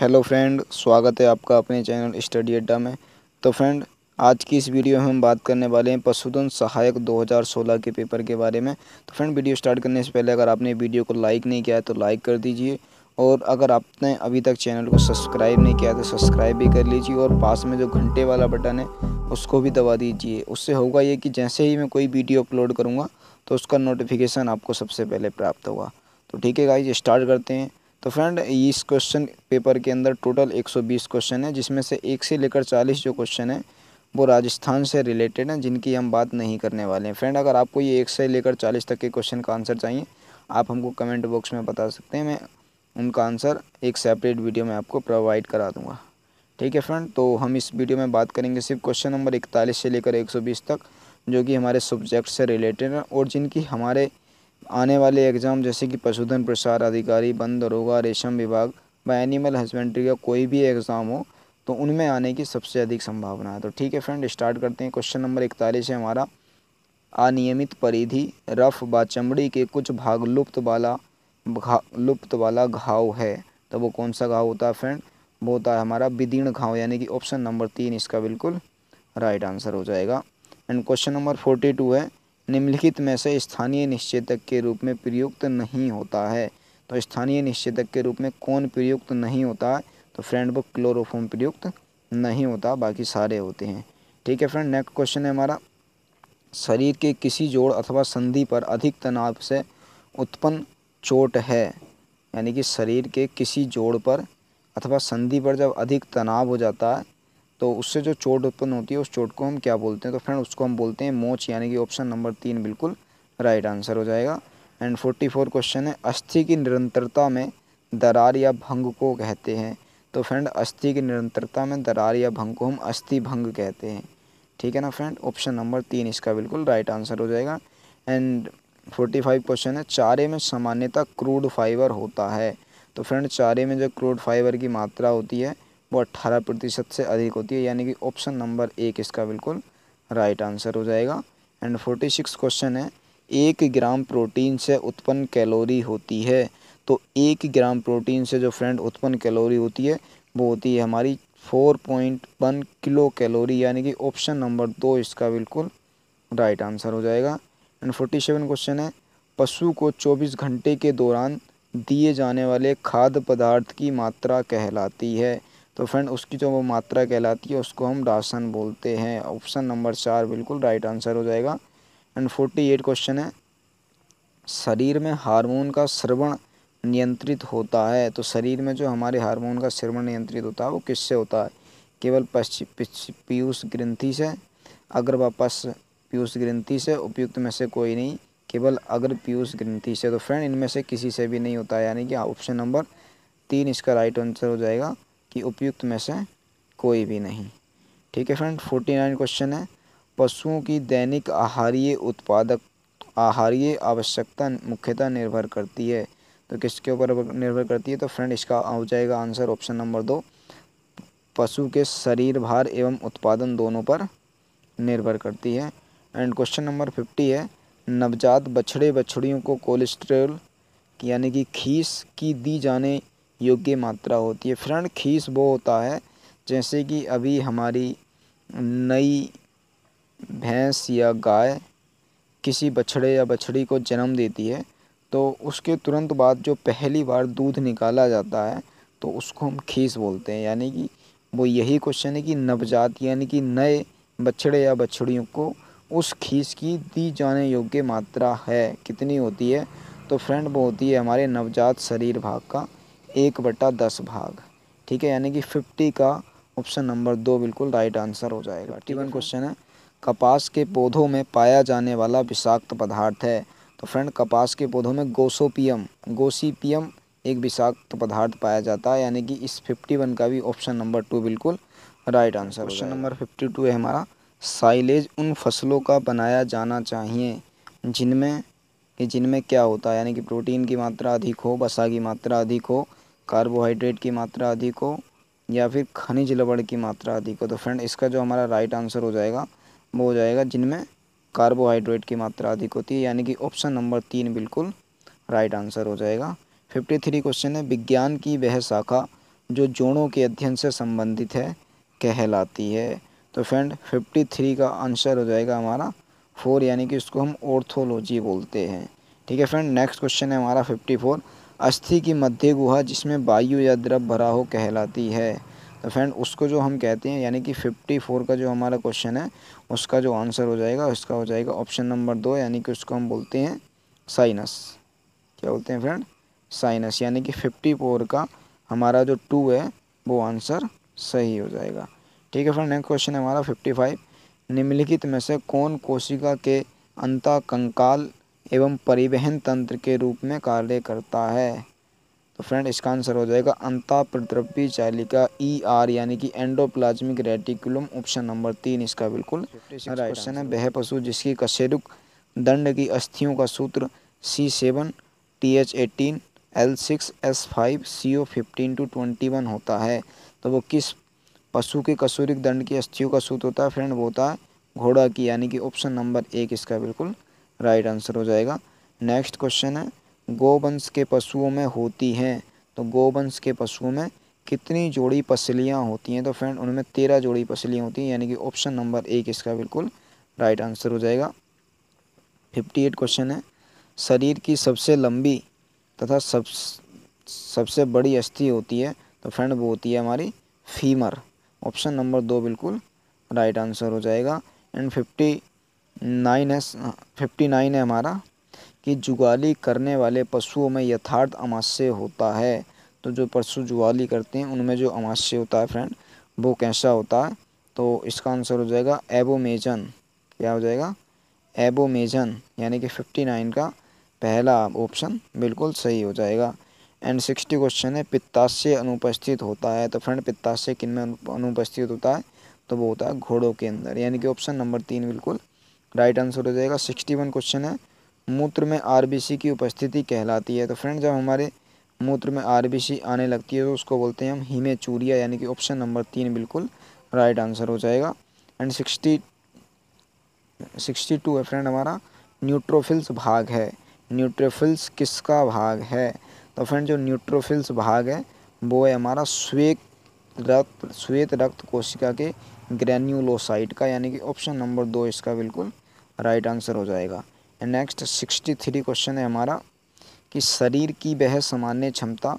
hello friend स्वागत है आपका अपने चैनल स्टडी अड्डा में तो फ्रेंड आज की इस वीडियो में हम बात करने वाले हैं पशुधन सहायक 2016 के पेपर के बारे में तो फ्रेंड वीडियो स्टार्ट करने से पहले अगर आपने वीडियो को लाइक नहीं किया है तो लाइक कर दीजिए और अगर आपने अभी तक चैनल को सब्सक्राइब नहीं किया तो सब्सक्राइब भी कर लीजिए और पास में जो घंटे वाला बटन है उसको भी दबा दीजिए उससे होगा ये कि जैसे ही मैं कोई वीडियो अपलोड करूँगा तो उसका नोटिफिकेशन आपको सबसे पहले प्राप्त होगा तो ठीक है गाई स्टार्ट करते हैं तो फ्रेंड इस क्वेश्चन पेपर के अंदर टोटल 120 क्वेश्चन है जिसमें से एक से लेकर 40 जो क्वेश्चन है वो राजस्थान से रिलेटेड हैं जिनकी हम बात नहीं करने वाले हैं फ्रेंड अगर आपको ये एक से लेकर चालीस तक के क्वेश्चन का आंसर चाहिए आप हमको कमेंट बॉक्स में बता सकते हैं मैं उनका आंसर एक सेपरेट वीडियो में आपको प्रोवाइड करा दूँगा ठीक है फ्रेंड तो हम इस वीडियो में बात करेंगे सिर्फ क्वेश्चन नंबर इकतालीस से लेकर एक सौ बीस तक जो कि हमारे सब्जेक्ट से रिलेटेड हैं और जिनकी हमारे आने वाले एग्ज़ाम जैसे कि पशुधन प्रसार अधिकारी बंद दरोगा रेशम विभाग व एनिमल हस्बेंड्री का कोई भी एग्ज़ाम हो तो उनमें आने की सबसे अधिक संभावना है तो ठीक है फ्रेंड स्टार्ट करते हैं क्वेश्चन नंबर इकतालीस है हमारा अनियमित परिधि रफ व चमड़ी के कुछ भाग लुप्त वाला लुप्त वाला घाव है तो वो कौन सा घाव होता है फ्रेंड वो होता है हमारा विदीर्ण घाव यानी कि ऑप्शन नंबर तीन इसका बिल्कुल राइट आंसर हो जाएगा and question number forty two है निम्नलिखित में से स्थानीय निश्चेतक के रूप में प्रयुक्त नहीं होता है तो स्थानीय निश्चेतक के रूप में कौन प्रयुक्त नहीं होता है तो फ्रेंड वो क्लोरोफोम प्रयुक्त नहीं होता बाकी सारे होते हैं ठीक है फ्रेंड नेक्स्ट क्वेश्चन है हमारा शरीर के किसी जोड़ अथवा संधि पर अधिक तनाव से उत्पन्न चोट है यानी कि शरीर के किसी जोड़ पर अथवा संधि पर जब अधिक तनाव हो जाता है तो उससे जो चोट उत्पन्न होती है उस चोट को हम क्या बोलते हैं तो फ्रेंड उसको हम बोलते हैं मोच यानी कि ऑप्शन नंबर तीन बिल्कुल राइट आंसर हो जाएगा एंड फोर्टी फोर क्वेश्चन है अस्थि की निरंतरता में दरार या भंग को कहते हैं तो फ्रेंड अस्थि की निरंतरता में दरार या भंग को हम अस्थि भंग कहते हैं ठीक है ना फ्रेंड ऑप्शन नंबर तीन इसका बिल्कुल राइट आंसर हो जाएगा एंड फोर्टी फाइव क्वेश्चन है चारे में सामान्यतः क्रूड फाइबर होता है तो फ्रेंड चारे में जो क्रूड फाइबर की मात्रा होती है वो अट्ठारह प्रतिशत से अधिक होती है यानी कि ऑप्शन नंबर एक इसका बिल्कुल राइट आंसर हो जाएगा एंड फोर्टी सिक्स क्वेश्चन है एक ग्राम प्रोटीन से उत्पन्न कैलोरी होती है तो एक ग्राम प्रोटीन से जो फ्रेंड उत्पन्न कैलोरी होती है वो होती है हमारी four point one kilo calorie यानी कि ऑप्शन नंबर दो इसका बिल्कुल राइट आंसर हो जाएगा एंड फोर्टी सेवन क्वेश्चन है पशु को चौबीस घंटे के दौरान दिए जाने वाले खाद्य पदार्थ की मात्रा कहलाती है तो फ्रेंड उसकी जो वो मात्रा कहलाती है उसको हम राशन बोलते हैं ऑप्शन नंबर चार बिल्कुल राइट आंसर हो जाएगा एंड फोर्टी एट क्वेश्चन है शरीर में हार्मोन का श्रवण नियंत्रित होता है तो शरीर में जो हमारे हार्मोन का श्रवण नियंत्रित होता है वो किससे होता है केवल पीयूष ग्रंथि से अगर वापस पीयूष ग्रंथि से उपयुक्त में से कोई नहीं केवल अगर पीयूष ग्रंथि से तो फ्रेंड इनमें से किसी से भी नहीं होता यानी कि ऑप्शन नंबर तीन इसका राइट आंसर हो जाएगा कि उपयुक्त में से कोई भी नहीं ठीक है फ्रेंड फोर्टी नाइन क्वेश्चन है पशुओं की दैनिक आहारीय उत्पादक आहारीय आवश्यकता मुख्यतः निर्भर करती है तो किसके ऊपर निर्भर करती है तो फ्रेंड इसका हो जाएगा आंसर ऑप्शन नंबर दो पशु के शरीर भार एवं उत्पादन दोनों पर निर्भर करती है एंड क्वेश्चन नंबर फिफ्टी है नवजात बछड़े बछड़ियों को कोलेस्ट्रोल यानी कि खीस की दी जाने योग्य मात्रा होती है फ्रेंड खीस वो होता है जैसे कि अभी हमारी नई भैंस या गाय किसी बछड़े या बछड़ी को जन्म देती है तो उसके तुरंत बाद जो पहली बार दूध निकाला जाता है तो उसको हम खीस बोलते हैं यानी कि वो यही क्वेश्चन है कि नवजात यानी कि नए बछड़े या बछड़ियों को उस खीस की दी जाने योग्य मात्रा है कितनी होती है तो फ्रेंड वो होती है हमारे नवजात शरीर भाग का एक बटा दस भाग ठीक है यानी कि फिफ्टी का ऑप्शन नंबर दो बिल्कुल राइट आंसर हो जाएगा टी वन क्वेश्चन है कपास के पौधों में पाया जाने वाला विषाक्त पदार्थ है तो फ्रेंड कपास के पौधों में गोसोपियम गोसीपियम एक विषाक्त पदार्थ पाया जाता है यानी कि इस फिफ्टी वन का भी ऑप्शन नंबर टू बिल्कुल right answer question number fifty two है हमारा साइलेज उन फसलों का बनाया जाना चाहिए जिनमें कि जिनमें क्या होता है यानी कि प्रोटीन की मात्रा अधिक हो वसा की मात्रा अधिक हो कार्बोहाइड्रेट की मात्रा अधिक हो या फिर खनिज लवण की मात्रा अधिक हो तो फ्रेंड इसका जो हमारा राइट आंसर हो जाएगा वो हो जाएगा जिनमें कार्बोहाइड्रेट की मात्रा अधिक होती है यानी कि ऑप्शन नंबर तीन बिल्कुल राइट आंसर हो जाएगा फिफ्टी थ्री क्वेश्चन है विज्ञान की वह शाखा जो जोड़ों के अध्ययन से संबंधित है कहलाती है तो फ्रेंड फिफ्टी थ्री का आंसर हो जाएगा हमारा फोर यानी कि इसको हम ऑर्थोलॉजी बोलते हैं ठीक है फ्रेंड नेक्स्ट क्वेश्चन है हमारा फिफ्टी फोर अस्थि की मध्य गुहा जिसमें वायु या द्रव भरा हो कहलाती है तो फ्रेंड उसको जो हम कहते हैं यानी कि फिफ्टी फोर का जो हमारा क्वेश्चन है उसका जो आंसर हो जाएगा उसका हो जाएगा ऑप्शन नंबर दो यानी कि उसको हम बोलते हैं साइनस क्या बोलते हैं फ्रेंड साइनस यानी कि फिफ्टी फोर का हमारा जो टू है वो आंसर सही हो जाएगा ठीक है फ्रेंड नेक्स्ट क्वेश्चन है हमारा फिफ्टी फाइव निम्नलिखित में से कौन कोशिका के अंता कंकाल एवं परिवहन तंत्र के रूप में कार्य करता है तो फ्रेंड इसका आंसर हो जाएगा अंता प्रद्रव्य चालिका ई e आर यानी कि एंडोप्लाज्मिक रेटिकुलम ऑप्शन नंबर तीन इसका बिल्कुल क्वेश्चन है वह पशु जिसकी कशेरुक दंड की अस्थियों का सूत्र C seven T H eighteen L six S five C O fifteen two twenty one होता है तो वो किस पशु के कसूरिक दंड की अस्थियों का सूत्र होता है फ्रेंड वो होता है घोड़ा की यानी कि ऑप्शन नंबर एक इसका बिल्कुल राइट आंसर हो जाएगा नेक्स्ट क्वेश्चन है गोवंश के पशुओं में होती हैं तो गोवंश के पशुओं में कितनी जोड़ी पसलियाँ होती हैं तो फ्रेंड उनमें तेरह जोड़ी पसलियाँ होती हैं यानी कि ऑप्शन नंबर एक इसका बिल्कुल राइट आंसर हो जाएगा फिफ्टी एट क्वेश्चन है शरीर की सबसे लंबी तथा सब सबसे बड़ी अस्थि होती है तो फ्रेंड वो होती है हमारी फीमर ऑप्शन नंबर दो बिल्कुल राइट आंसर हो जाएगा एंड फिफ्टी नाइन है फिफ्टी नाइन है हमारा कि जुगाली करने वाले पशुओं में यथार्थ अमाश्य होता है तो जो पशु जुगाली करते हैं उनमें जो अमाश्य होता है फ्रेंड वो कैसा होता है तो इसका आंसर हो जाएगा एबोमेजन क्या हो जाएगा एबोमेजन यानी कि फिफ्टी नाइन का पहला ऑप्शन बिल्कुल सही हो जाएगा एंड सिक्सटी क्वेश्चन है पित्ताशय अनुपस्थित होता है तो फ्रेंड पित्ताशय किन में अनुपस्थित होता है तो वो होता है घोड़ों के अंदर यानी कि ऑप्शन नंबर तीन बिल्कुल राइट आंसर हो जाएगा सिक्सटी वन क्वेश्चन है मूत्र में आरबीसी की उपस्थिति कहलाती है तो फ्रेंड जब हमारे मूत्र में आरबीसी आने लगती है तो उसको बोलते हैं हम हीमेचूरिया यानी कि ऑप्शन नंबर तीन बिल्कुल राइट आंसर हो जाएगा एंड सिक्सटी सिक्सटी टू है फ्रेंड हमारा न्यूट्रोफिल्स भाग है न्यूट्रोफिल्स किसका भाग है तो फ्रेंड जो न्यूट्रोफिल्स भाग है वो है हमारा श्वेत रक्त श्वेत रक्त कोशिका के ग्रैन्यूलोसाइट का यानी कि ऑप्शन नंबर दो इसका बिल्कुल राइट आंसर हो जाएगा and next sixty three question है हमारा कि शरीर की वह सामान्य क्षमता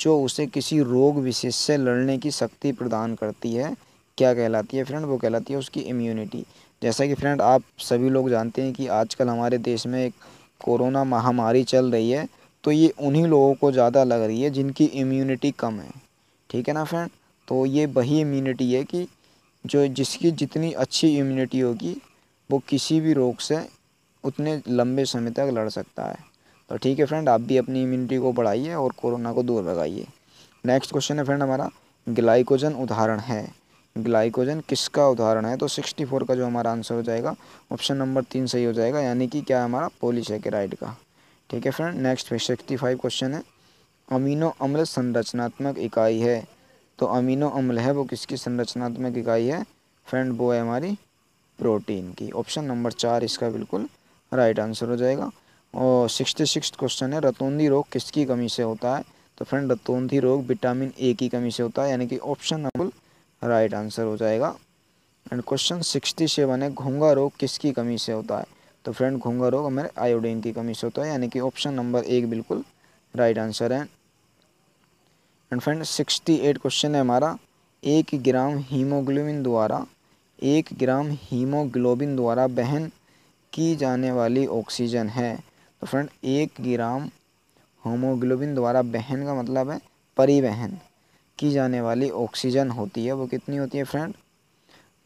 जो उसे किसी रोग विशेष से लड़ने की शक्ति प्रदान करती है क्या कहलाती है फ्रेंड वो कहलाती है उसकी इम्यूनिटी जैसा कि फ्रेंड आप सभी लोग जानते हैं कि आजकल हमारे देश में एक कोरोना महामारी चल रही है तो ये उन्हीं लोगों को ज़्यादा लग रही है जिनकी इम्यूनिटी कम है ठीक है ना फ्रेंड तो ये वही इम्यूनिटी है कि जो जिसकी जितनी अच्छी इम्यूनिटी होगी वो किसी भी रोग से उतने लंबे समय तक लड़ सकता है तो ठीक है फ्रेंड आप भी अपनी इम्यूनिटी को बढ़ाइए और कोरोना को दूर लगाइए नेक्स्ट क्वेश्चन है फ्रेंड हमारा ग्लाइकोजन उदाहरण है ग्लाइकोजन किसका उदाहरण है तो सिक्सटी फोर का जो हमारा आंसर हो जाएगा ऑप्शन नंबर तीन सही हो जाएगा यानी कि क्या हमारा पोलीसेकेराइड का ठीक है friend next sixty five question है अमीनो अम्ल संरचनात्मक इकाई है तो अमीनो अम्ल है वो किसकी संरचनात्मक इकाई है फ्रेंड वो है हमारी प्रोटीन की ऑप्शन नंबर चार इसका बिल्कुल राइट आंसर हो जाएगा और सिक्सटी सिक्स क्वेश्चन है रतौंधी रोग किसकी कमी से होता है तो फ्रेंड रतौंधी रोग विटामिन ए की कमी से होता है यानी कि ऑप्शन नंबर राइट आंसर हो जाएगा एंड क्वेश्चन सिक्सटी सेवन है घोंगा रोग किसकी कमी से होता है तो फ्रेंड घोंगा रोग हमारे आयोडीन की कमी से होता है यानी कि ऑप्शन नंबर एक बिल्कुल राइट आंसर है and friend sixty eight question है हमारा एक ग्राम हीमोग्लोबिन द्वारा एक ग्राम हीमोग्लोबिन द्वारा बहन की जाने वाली ऑक्सीजन है तो फ्रेंड एक ग्राम होमोग्लोबिन द्वारा बहन का मतलब है परिवहन की जाने वाली ऑक्सीजन होती है वो कितनी होती है फ्रेंड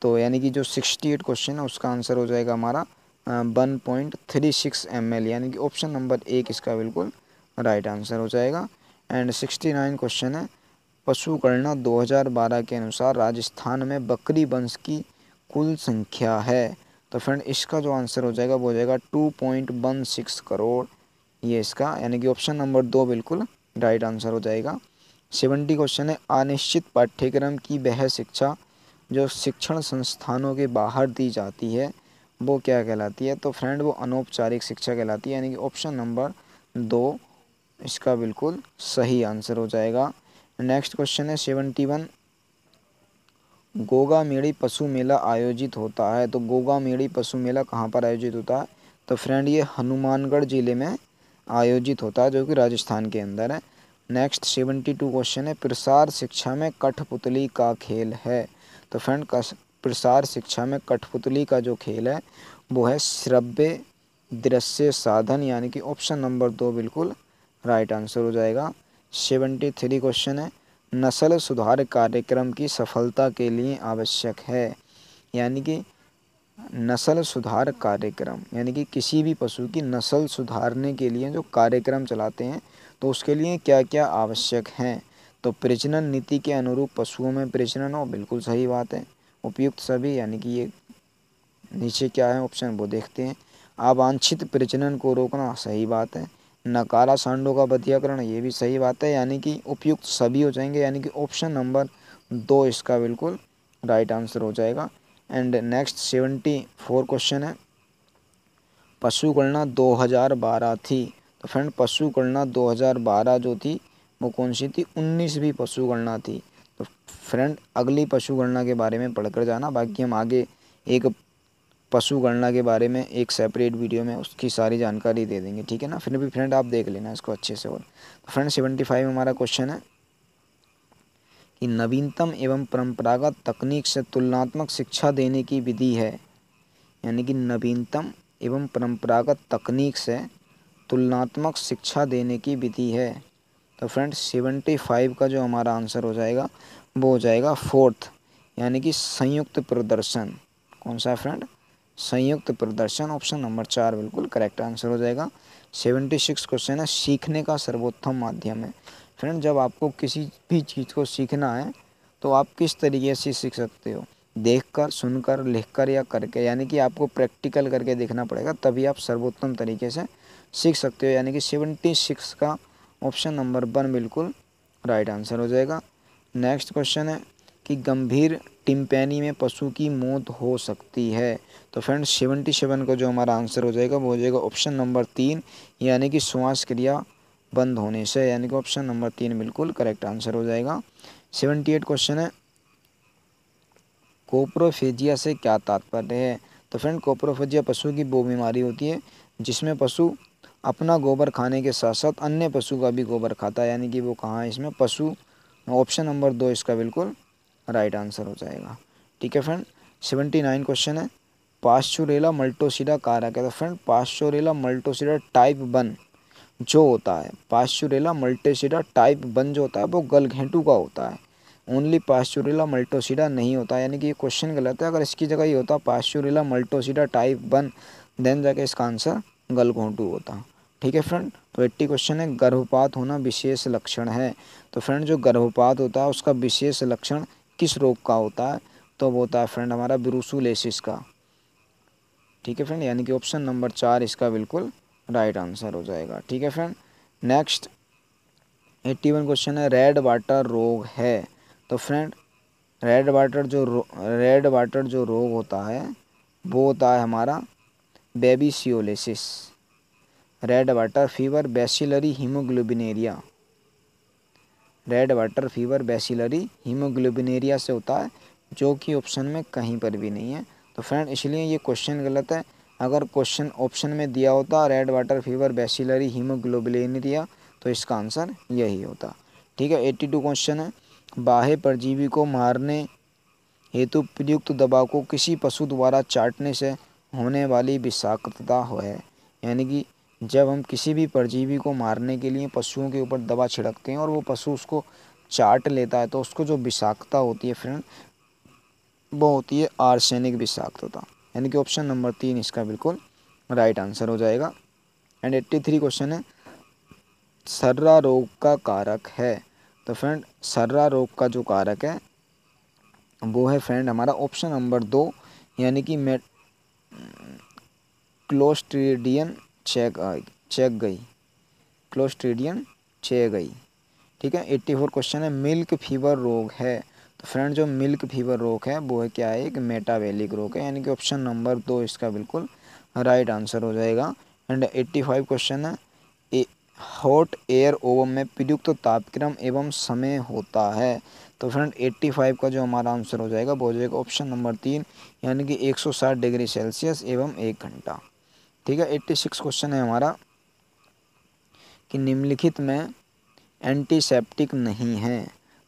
तो यानी कि जो सिक्सटी एट क्वेश्चन है उसका आंसर हो जाएगा हमारा one point three six M L यानी कि ऑप्शन नंबर एक इसका बिल्कुल राइट आंसर हो जाएगा एंड सिक्सटी नाइन क्वेश्चन है पशु गणना 2012 के अनुसार राजस्थान में बकरी वंश की कुल संख्या है तो फ्रेंड इसका जो आंसर हो जाएगा वो हो जाएगा two point one six crore ये इसका यानी कि ऑप्शन नंबर दो बिल्कुल राइट आंसर हो जाएगा सेवेंटी क्वेश्चन है अनिश्चित पाठ्यक्रम की वह शिक्षा जो शिक्षण संस्थानों के बाहर दी जाती है वो क्या कहलाती है तो फ्रेंड वो अनौपचारिक शिक्षा कहलाती है यानी कि ऑप्शन नंबर दो इसका बिल्कुल सही आंसर हो जाएगा नेक्स्ट क्वेश्चन है सेवेंटी वन गोगा मेड़ी पशु मेला आयोजित होता है तो गोगा मेड़ी पशु मेला कहाँ पर आयोजित होता है तो फ्रेंड ये हनुमानगढ़ ज़िले में आयोजित होता है जो कि राजस्थान के अंदर है नेक्स्ट सेवेंटी टू क्वेश्चन है प्रसार शिक्षा में कठपुतली का खेल है तो फ्रेंड प्रसार शिक्षा में कठपुतली का जो खेल है वो है श्रव्य दृश्य साधन यानी कि ऑप्शन नंबर दो बिल्कुल राइट आंसर हो जाएगा सेवेंटी थ्री क्वेश्चन है नस्ल सुधार कार्यक्रम की सफलता के लिए आवश्यक है यानी कि नस्ल सुधार कार्यक्रम यानी कि किसी भी पशु की नस्ल सुधारने के लिए जो कार्यक्रम चलाते हैं तो उसके लिए क्या क्या आवश्यक हैं तो प्रजनन नीति के अनुरूप पशुओं में प्रजनन हो बिल्कुल सही बात है उपयुक्त सभी यानी कि ये नीचे क्या है ऑप्शन वो देखते हैं अवांछित प्रजनन को रोकना सही बात है नकारा सांडो का बधियाकरण ये भी सही बात है यानी कि उपयुक्त सभी हो जाएंगे यानी कि ऑप्शन नंबर दो इसका बिल्कुल राइट आंसर हो जाएगा and next seventy four question है पशु गणना दो हज़ार बारह थी तो फ्रेंड पशु गणना दो हज़ार बारह जो थी वो कौन सी थी उन्नीसवीं पशु गणना थी तो फ्रेंड अगली पशु गणना के बारे में पढ़कर जाना बाकी हम आगे एक पशु गणना के बारे में एक सेपरेट वीडियो में उसकी सारी जानकारी दे देंगे ठीक है ना फिर भी फ्रेंड आप देख लेना इसको अच्छे से और तो फ्रेंड सेवेंटी फाइव हमारा क्वेश्चन है कि नवीनतम एवं परंपरागत तकनीक से तुलनात्मक शिक्षा देने की विधि है यानी कि नवीनतम एवं परंपरागत तकनीक से तुलनात्मक शिक्षा देने की विधि है तो फ्रेंड सेवेंटी फाइव का जो हमारा आंसर हो जाएगा वो हो जाएगा फोर्थ यानी कि संयुक्त प्रदर्शन कौन सा फ्रेंड संयुक्त प्रदर्शन ऑप्शन नंबर चार बिल्कुल करेक्ट आंसर हो जाएगा सेवेंटी सिक्स क्वेश्चन है सीखने का सर्वोत्तम माध्यम है फ्रेंड जब आपको किसी भी चीज़ को सीखना है तो आप किस तरीके से सीख सकते हो देख कर सुनकर लिख कर या करके यानी कि आपको प्रैक्टिकल करके देखना पड़ेगा तभी आप सर्वोत्तम तरीके से सीख सकते हो यानी कि सेवेंटी सिक्स का ऑप्शन नंबर वन बिल्कुल राइट आंसर हो जाएगा नेक्स्ट क्वेश्चन है कि गंभीर टिम्पैनी में पशु की मौत हो सकती है तो फ्रेंड्स सेवेंटी सेवन का जो हमारा आंसर हो जाएगा वो हो जाएगा ऑप्शन नंबर तीन यानी कि श्वास क्रिया बंद होने से यानी कि ऑप्शन नंबर तीन बिल्कुल करेक्ट आंसर हो जाएगा सेवेंटी एट क्वेश्चन है कोप्रोफेजिया से क्या तात्पर्य है तो फ्रेंड कोप्रोफेजिया पशु की वो बीमारी होती है जिसमें पशु अपना गोबर खाने के साथ साथ अन्य पशु का भी गोबर खाता है यानी कि वो कहाँ है इसमें पशु ऑप्शन नंबर दो इसका बिल्कुल राइट आंसर हो जाएगा ठीक है फ्रेंड सेवेंटी नाइन क्वेश्चन है पास्चोरेला मल्टोसीडा कहा रखा है तो friend Pasteurella multocida type one जो होता है पास्चोरेला मल्टोसीडा टाइप वन जो होता है वो गल घेंटू का होता है ओनली पाश्चुरेला मल्टोसीडा नहीं होता यानी कि ये क्वेश्चन गलत है अगर इसकी जगह ये होता Pasteurella multocida type one then जाके इसका आंसर गलघोंटू होता ठीक है फ्रेंड तो एट्टी क्वेश्चन है गर्भपात होना विशेष लक्षण है तो फ्रेंड जो गर्भपात होता है उसका विशेष लक्षण किस रोग का होता है तो वो होता है फ्रेंड हमारा ब्रूसुलेसिस का ठीक है फ्रेंड यानी कि ऑप्शन नंबर चार इसका बिल्कुल राइट आंसर हो जाएगा ठीक है friend next eighty one question है रेड वाटर रोग है तो फ्रेंड रेड वाटर जो रेड वाटर जो रोग होता है वो होता है हमारा babesiosis red water fever bacillary haemoglobinuria red water fever bacillary haemoglobinuria से होता है जो कि ऑप्शन में कहीं पर भी नहीं है तो फ्रेंड इसलिए ये क्वेश्चन गलत है अगर क्वेश्चन ऑप्शन में दिया होता red water fever bacillary haemoglobinuria तो इसका आंसर यही होता ठीक है एट्टी टू क्वेश्चन है बाह्य परजीवी को मारने हेतु प्रयुक्त दवा को किसी पशु द्वारा चाटने से होने वाली विषाक्तता हो है यानी कि जब हम किसी भी परजीवी को मारने के लिए पशुओं के ऊपर दवा छिड़कते हैं और वो पशु उसको चाट लेता है तो उसको जो विषाक्तता होती है फ्रेंड वो होती है आर्सेनिक विषाक्तता यानी कि ऑप्शन नंबर तीन इसका बिल्कुल राइट आंसर हो जाएगा एंड एट्टी थ्री क्वेश्चन है सर्रा रोग का कारक है तो फ्रेंड सर्रा रोग का जो कारक है वो है फ्रेंड हमारा ऑप्शन नंबर दो यानी कि मेट क्लोस्ट्रीडियन चेक चेक गई क्लोस्ट्रीडियन चेक गई ठीक है एट्टी फोर क्वेश्चन है मिल्क फीवर रोग है तो फ्रेंड जो मिल्क फीवर रोग है वो है क्या है एक मेटावेलिक रोग है यानी कि ऑप्शन नंबर दो इसका बिल्कुल राइट आंसर हो जाएगा एंड एट्टी फाइव क्वेश्चन है ए हॉट एयर ओवन में प्रयुक्त तो तापक्रम एवं समय होता है तो फ्रेंड एट्टी फाइव का जो हमारा आंसर हो जाएगा वो हो जाएगा ऑप्शन नंबर तीन यानी कि साठ डिग्री सेल्सियस एवं एक घंटा ठीक है एट्टी सिक्स क्वेश्चन है हमारा कि निम्नलिखित में एंटीसेप्टिक नहीं है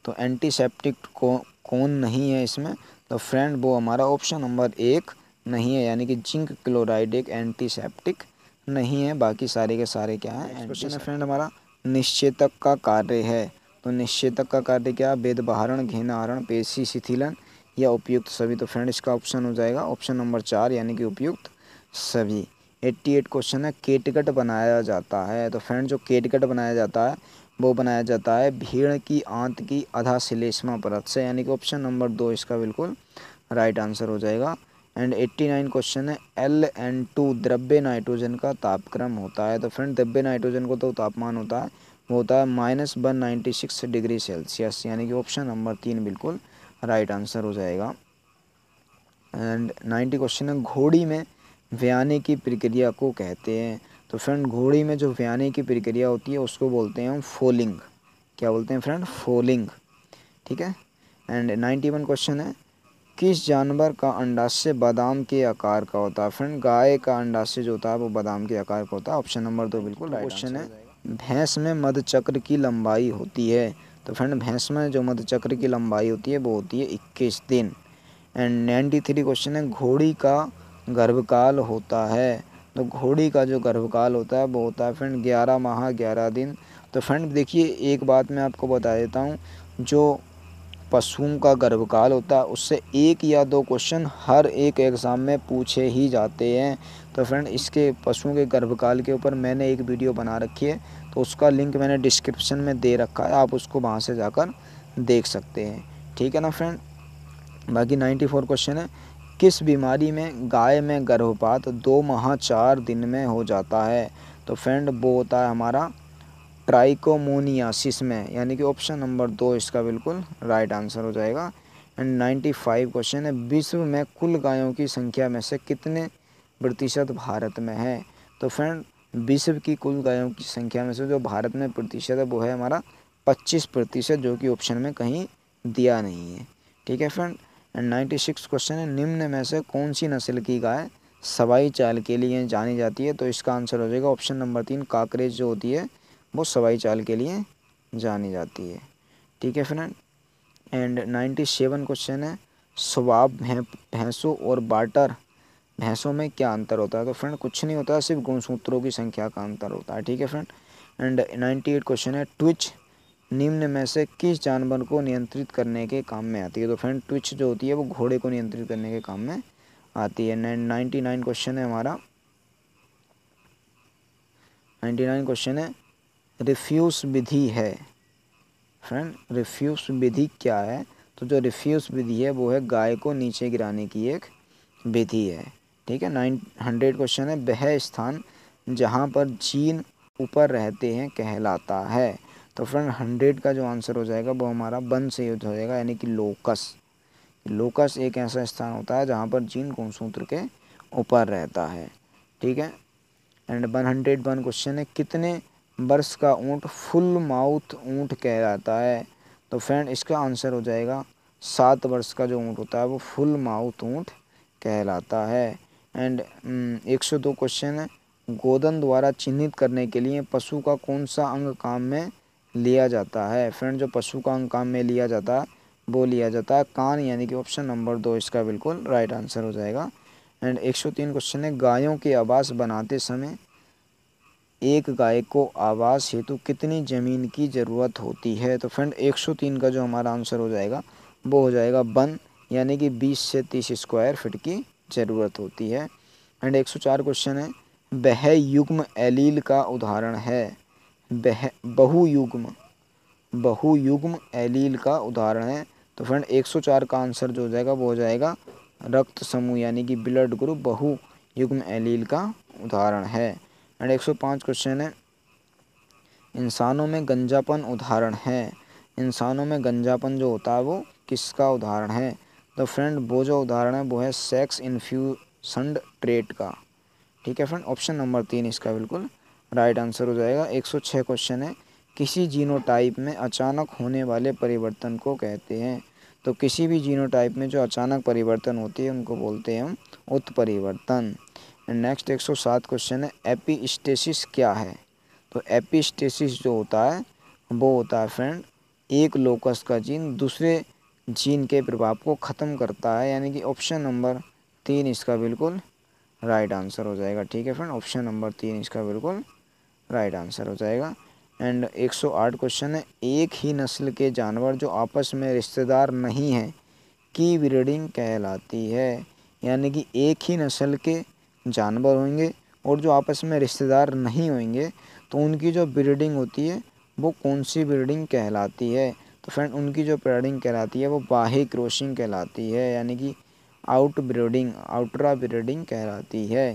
तो एंटीसेप्टिक को कौन नहीं है इसमें तो फ्रेंड वो हमारा ऑप्शन नंबर एक नहीं है यानी कि जिंक क्लोराइड एक एंटीसेप्टिक नहीं है बाकी सारे के सारे क्या है क्वेश्चन है फ्रेंड हमारा निश्चेतक का कार्य है तो निश्चेतक का कार्य क्या वेद बहारण घेनाहरण पेशी शिथिलन या उपयुक्त सभी तो फ्रेंड इसका ऑप्शन हो जाएगा ऑप्शन नंबर चार यानी कि उपयुक्त सभी एट्टी एट क्वेश्चन है केटगट बनाया जाता है तो फ्रेंड जो केटगट बनाया जाता है वो बनाया जाता है भीड़ की आंत की आधा सिलेशमा परत से यानी कि ऑप्शन नंबर दो इसका बिल्कुल राइट आंसर हो जाएगा एंड एट्टी नाइन क्वेश्चन है एल एन टू द्रव्य नाइट्रोजन का तापक्रम होता है तो फ्रेंड द्रव्य नाइट्रोजन को तो तापमान होता है वो होता है minus one ninety six degree Celsius यानी कि ऑप्शन नंबर तीन बिल्कुल राइट आंसर हो जाएगा एंड नाइन्टी क्वेश्चन है घोड़ी में व्याने की प्रक्रिया को कहते हैं तो फ्रेंड घोड़ी में जो व्याने की प्रक्रिया होती है उसको बोलते हैं हम फोलिंग क्या बोलते हैं फ्रेंड फोलिंग ठीक है एंड नाइन्टी वन क्वेश्चन है किस जानवर का अंडाशय बादाम के आकार का होता है फ्रेंड गाय का अंडाशय जो होता है वो बादाम के आकार का होता है ऑप्शन नंबर दो बिल्कुल राइट क्वेश्चन है भैंस में मध चक्र की लंबाई होती है तो फ्रेंड भैंस में जो मध चक्र की लंबाई होती है वो होती है इक्कीस दिन एंड नाइन्टी थ्री क्वेश्चन है घोड़ी का गर्भकाल होता है तो घोड़ी का जो गर्भकाल होता है वो होता है फ्रेंड ग्यारह माह ग्यारह दिन तो फ्रेंड देखिए एक बात मैं आपको बता देता हूँ जो पशुओं का गर्भकाल होता है उससे एक या दो क्वेश्चन हर एक एग्ज़ाम में पूछे ही जाते हैं तो फ्रेंड इसके पशुओं के गर्भकाल के ऊपर मैंने एक वीडियो बना रखी है तो उसका लिंक मैंने डिस्क्रिप्शन में दे रखा है आप उसको वहाँ से जाकर देख सकते हैं ठीक है ना फ्रेंड बाकी फोर क्वेश्चन है किस बीमारी में गाय में गर्भपात दो माह चार दिन में हो जाता है तो फ्रेंड वो होता है हमारा ट्राइकोमोनियासिस में यानी कि ऑप्शन नंबर दो इसका बिल्कुल राइट आंसर हो जाएगा एंड नाइन्टी फाइव क्वेश्चन है विश्व में कुल गायों की संख्या में से कितने प्रतिशत भारत में है तो फ्रेंड विश्व की कुल गायों की संख्या में से जो भारत में प्रतिशत है वो है हमारा पच्चीस प्रतिशत जो कि ऑप्शन में कहीं दिया नहीं है ठीक है friend and ninety six question है निम्न में से कौन सी नस्ल की गाय सवाई चाल के लिए जानी जाती है तो इसका आंसर हो जाएगा ऑप्शन नंबर तीन काकरेज जो होती है वो सवाई चाल के लिए जानी जाती है ठीक है friend and ninety seven question है स्वाब भैंसों और बाटर भैंसों में क्या अंतर होता है तो फ्रेंड कुछ नहीं होता सिर्फ गुणसूत्रों की संख्या का अंतर होता है ठीक है friend and ninety eight question है ट्विच निम्न में से किस जानवर को नियंत्रित करने के काम में आती है तो फ्रेंड ट्विच जो होती है वो घोड़े को नियंत्रित करने के काम में आती है नाइन्टी नाइन क्वेश्चन है हमारा नाइन्टी नाइन क्वेश्चन है रिफ्यूज विधि है फ्रेंड रिफ्यूज विधि क्या है तो जो रिफ्यूज विधि है वो है गाय को नीचे गिराने की एक विधि है ठीक है नाइन हंड्रेड क्वेश्चन है वह स्थान जहाँ पर जीन ऊपर रहते हैं कहलाता है तो फ्रेंड हंड्रेड का जो आंसर हो जाएगा वो हमारा बन से युद्ध हो जाएगा यानी कि लोकस लोकस एक ऐसा स्थान होता है जहाँ पर जीन गुणसूत्र के ऊपर रहता है ठीक है and one hundred one question है कितने वर्ष का ऊँट फुल माउथ ऊँट कहलाता है तो फ्रेंड इसका आंसर हो जाएगा सात वर्ष का जो ऊँट होता है वो फुल माउथ ऊँट कहलाता है एंड हम्म, एक सौ दो क्वेश्चन है गोदन द्वारा चिन्हित करने के लिए पशु का कौन सा अंग काम में लिया जाता है फ्रेंड जो पशु का अंग काम में लिया जाता है वो लिया जाता है कान यानी कि ऑप्शन नंबर दो इसका बिल्कुल राइट आंसर हो जाएगा एंड एक सौ तीन क्वेश्चन है गायों की आवास बनाते समय एक गाय को आवास हेतु कितनी ज़मीन की ज़रूरत होती है तो फ्रेंड एक सौ तीन का जो हमारा आंसर हो जाएगा वो हो जाएगा वन यानी कि बीस से तीस स्क्वायर फिट की ज़रूरत होती है एंड एक सौ चार क्वेश्चन है वह युग्म एलील का उदाहरण है बह बहुयुग्म बहुयुग्म एलील का उदाहरण है तो फ्रेंड 104 का आंसर जो हो जाएगा वो हो जाएगा रक्त समूह यानी कि ब्लड ग्रुप बहु युग्म एलील का उदाहरण है एंड 105 क्वेश्चन है इंसानों में गंजापन उदाहरण है इंसानों में गंजापन जो होता है वो किसका उदाहरण है तो फ्रेंड वो जो उदाहरण है वो है सेक्स इन्फ्यूसंड ट्रेट का ठीक है फ्रेंड ऑप्शन नंबर तीन इसका बिल्कुल राइट आंसर हो जाएगा 106 क्वेश्चन है किसी जीनोटाइप में अचानक होने वाले परिवर्तन को कहते हैं तो किसी भी जीनोटाइप में जो अचानक परिवर्तन होती है उनको बोलते हैं हम उत्परिवर्तन नेक्स्ट 107 क्वेश्चन है एपिस्टेसिस क्या है तो एपिस्टेसिस जो होता है वो होता है फ्रेंड एक लोकस का जीन दूसरे जीन के प्रभाव को ख़त्म करता है यानी कि ऑप्शन नंबर तीन इसका बिल्कुल राइट आंसर हो जाएगा ठीक है फ्रेंड ऑप्शन नंबर तीन इसका बिल्कुल राइट आंसर हो जाएगा एंड 108 क्वेश्चन है एक ही नस्ल के जानवर जो आपस में रिश्तेदार नहीं हैं की ब्रीडिंग कहलाती है यानी कि एक ही नस्ल के जानवर होंगे और जो आपस में रिश्तेदार नहीं होंगे तो उनकी जो ब्रीडिंग होती है वो कौन सी ब्रीडिंग कहलाती है तो फ्रेंड उनकी जो ब्रीडिंग कहलाती है वो बाहे क्रोशिंग कहलाती है यानी कि आउट ब्रीडिंग आउटरा ब्रीडिंग कहलाती है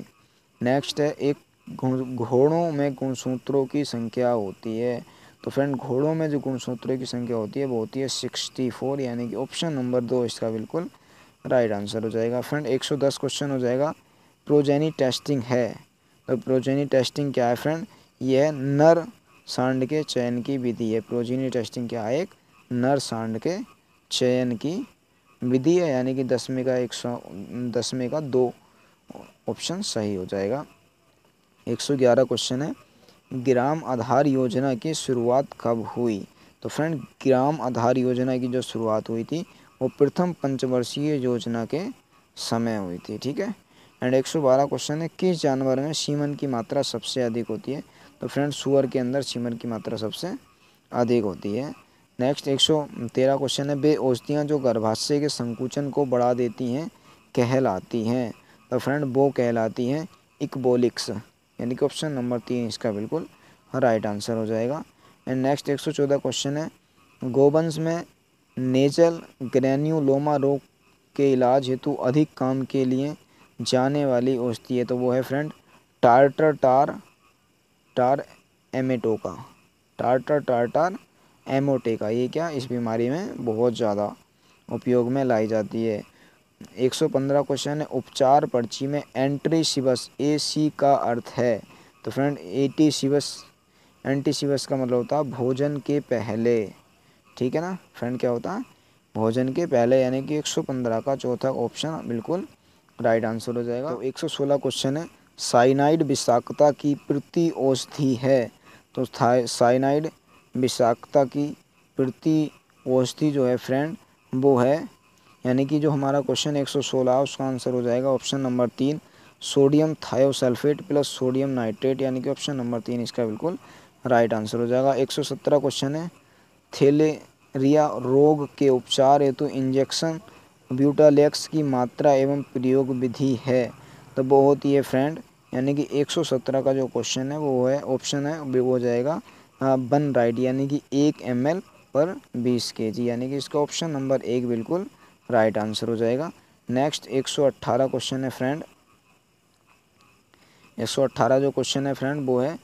नेक्स्ट है एक घोड़ों में गुणसूत्रों की संख्या होती है तो फ्रेंड घोड़ों में जो गुणसूत्रों की संख्या होती है वो होती है सिक्सटी फोर यानी कि ऑप्शन नंबर दो इसका बिल्कुल राइट आंसर हो जाएगा फ्रेंड एक सौ दस क्वेश्चन हो जाएगा प्रोजेनी टेस्टिंग है तो प्रोजेनी टेस्टिंग क्या है फ्रेंड यह नर सांड के चयन की विधि है प्रोजेनी टेस्टिंग क्या है एक नर सांड के चयन की विधि है यानी कि दसवीं का एक सौ दसवीं का दो ऑप्शन सही हो जाएगा 111 क्वेश्चन है ग्राम आधार योजना की शुरुआत कब हुई तो फ्रेंड ग्राम आधार योजना की जो शुरुआत हुई थी वो प्रथम पंचवर्षीय योजना के समय हुई थी ठीक है एंड 112 क्वेश्चन है किस जानवर में सीमन की मात्रा सबसे अधिक होती है तो फ्रेंड सुअर के अंदर सीमन की मात्रा सबसे अधिक होती है नेक्स्ट 113 क्वेश्चन है वे औषधियाँ जो गर्भाशय के संकुचन को बढ़ा देती हैं कहलाती हैं तो फ्रेंड वो कहलाती हैं इकबोलिक्स यानी कि ऑप्शन नंबर तीन इसका बिल्कुल राइट आंसर हो जाएगा एंड नेक्स्ट एक सौ चौदह क्वेश्चन है गोबंस में नेचल ग्रैन्यूलोमा रोग के इलाज हेतु अधिक काम के लिए जाने वाली औषधि है तो वो है friend tartar tar tar emetic tartar tartar emetic ये क्या इस बीमारी में बहुत ज़्यादा उपयोग में लाई जाती है 115 क्वेश्चन है उपचार पर्ची में एंट्री सिवस ए सी का अर्थ है तो फ्रेंड टी सिवस एंटी सिवस का मतलब होता है भोजन के पहले ठीक है ना फ्रेंड क्या होता है भोजन के पहले यानी कि 115 का चौथा ऑप्शन बिल्कुल राइट आंसर हो जाएगा तो 116 क्वेश्चन है साइनाइड विषाक्तता की प्रति औषधि है तो साइनाइड विषाक्तता की प्रति औषधि जो है फ्रेंड वो है यानी कि जो हमारा क्वेश्चन 116 उसका आंसर हो जाएगा ऑप्शन नंबर तीन sodium thiosulphate plus sodium nitrate यानी कि ऑप्शन नंबर तीन इसका बिल्कुल राइट आंसर हो जाएगा 117 क्वेश्चन है थेलेरिया रोग के उपचार हेतु तो इंजेक्शन ब्यूटालेक्स की मात्रा एवं प्रयोग विधि है तो वो होती है फ्रेंड यानी कि 117 का जो क्वेश्चन है वो है ऑप्शन है वो हो जाएगा वन राइट यानी कि एक एम पर बीस के जी यानी कि इसका ऑप्शन नंबर एक बिल्कुल राइट आंसर हो जाएगा नेक्स्ट 118 क्वेश्चन है फ्रेंड 118 जो क्वेश्चन है फ्रेंड वो है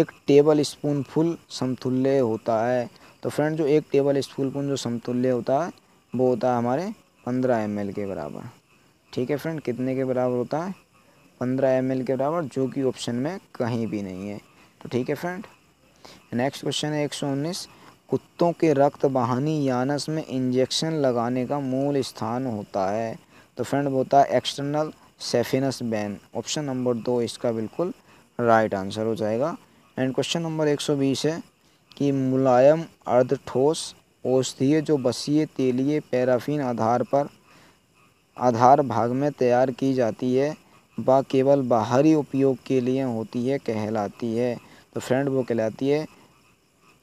एक टेबल स्पून फुल समतुल्य होता है तो फ्रेंड जो एक टेबल स्पून फुल जो समतुल्य होता है वो होता है हमारे 15 एम के बराबर ठीक है फ्रेंड कितने के बराबर होता है 15 एम के बराबर जो कि ऑप्शन में कहीं भी नहीं है तो ठीक है फ्रेंड नेक्स्ट क्वेश्चन है 119 कुत्तों के रक्त बहानी यानस में इंजेक्शन लगाने का मूल स्थान होता है तो फ्रेंड होता है external saphenous vein option number दो इसका बिल्कुल राइट आंसर हो जाएगा एंड क्वेश्चन नंबर 120 है कि मुलायम अर्ध ठोस औषधीय जो बसीय तेलीय पैराफिन आधार पर आधार भाग में तैयार की जाती है वह केवल बाहरी उपयोग के लिए होती है कहलाती है तो फ्रेंड वो कहलाती है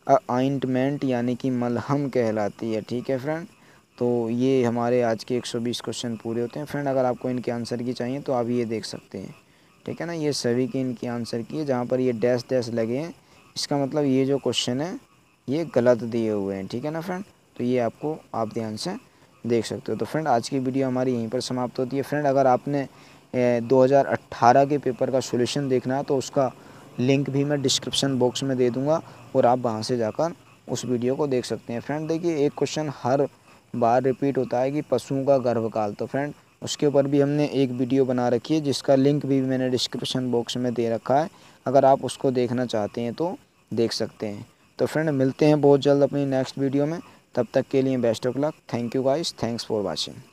अइंटमेंट यानी कि मलहम कहलाती है ठीक है फ्रेंड तो ये हमारे आज के 120 क्वेश्चन पूरे होते हैं फ्रेंड अगर आपको इनके आंसर की चाहिए तो आप ये देख सकते हैं ठीक है ना ये सभी के इनकी आंसर की है जहाँ पर ये डैश डैश लगे हैं इसका मतलब ये जो क्वेश्चन है ये गलत दिए हुए हैं ठीक है ना फ्रेंड तो ये आपको आप ध्यान से देख सकते हो तो फ्रेंड आज की वीडियो हमारी यहीं पर समाप्त होती है फ्रेंड अगर आपने दो के पेपर का सोल्यूशन देखना है तो उसका लिंक भी मैं डिस्क्रिप्शन बॉक्स में दे दूँगा और आप वहाँ से जाकर उस वीडियो को देख सकते हैं फ्रेंड देखिए एक क्वेश्चन हर बार रिपीट होता है कि पशुओं का गर्भकाल तो फ्रेंड उसके ऊपर भी हमने एक वीडियो बना रखी है जिसका लिंक भी मैंने डिस्क्रिप्शन बॉक्स में दे रखा है अगर आप उसको देखना चाहते हैं तो देख सकते हैं तो फ्रेंड मिलते हैं बहुत जल्द अपनी नेक्स्ट वीडियो में तब तक के लिए best of luck thank you guys thanks for watching